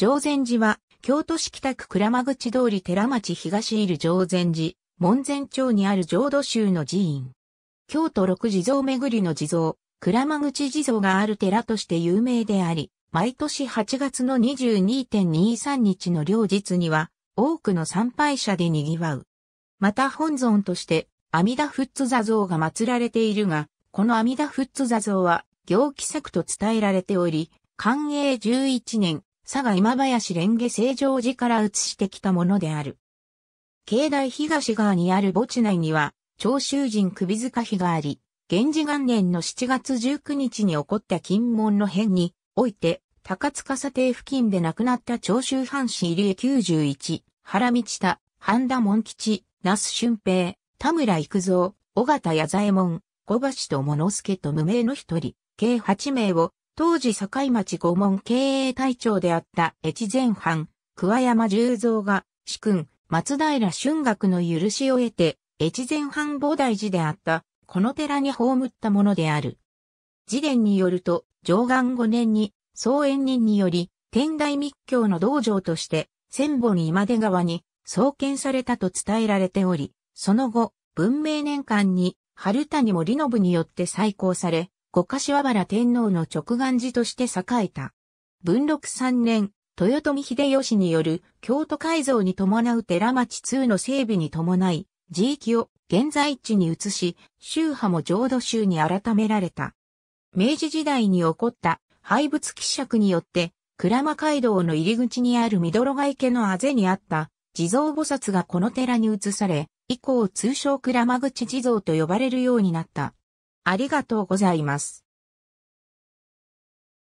常禅寺は、京都市北区倉間口通り寺町東いる常禅寺、門前町にある浄土宗の寺院。京都六地蔵巡りの地蔵、倉間口地蔵がある寺として有名であり、毎年8月の22.23日の両日には、多くの参拝者で賑わう。また本尊として、阿弥陀仏座像が祀られているが、この阿弥陀仏座像は、行基作と伝えられており、寛永11年、佐賀今林蓮華成城寺から移してきたものである。境内東側にある墓地内には、長州人首塚碑があり、源氏元年の7月19日に起こった金門の変に、おいて、高塚査定付近で亡くなった長州藩士入江91、原道田、半田門吉、那須俊平、田村育三、尾形矢左衛門、小橋と物助と無名の一人、計8名を当時境町五門経営隊長であった越前藩、桑山十三が、主君、松平春学の許しを得て、越前藩菩提寺であった、この寺に葬ったものである。次伝によると、上岸五年に、総延人により、天台密教の道場として、千本今出川に創建されたと伝えられており、その後、文明年間に、春谷森信によって再興され、五柏原天皇の直眼寺として栄えた。文禄三年、豊臣秀吉による京都改造に伴う寺町2の整備に伴い、地域を現在地に移し、宗派も浄土宗に改められた。明治時代に起こった廃仏希釈によって、鞍馬街道の入り口にあるみどろが池のあぜにあった地蔵菩薩がこの寺に移され、以降通称鞍馬口地蔵と呼ばれるようになった。ありがとうございます。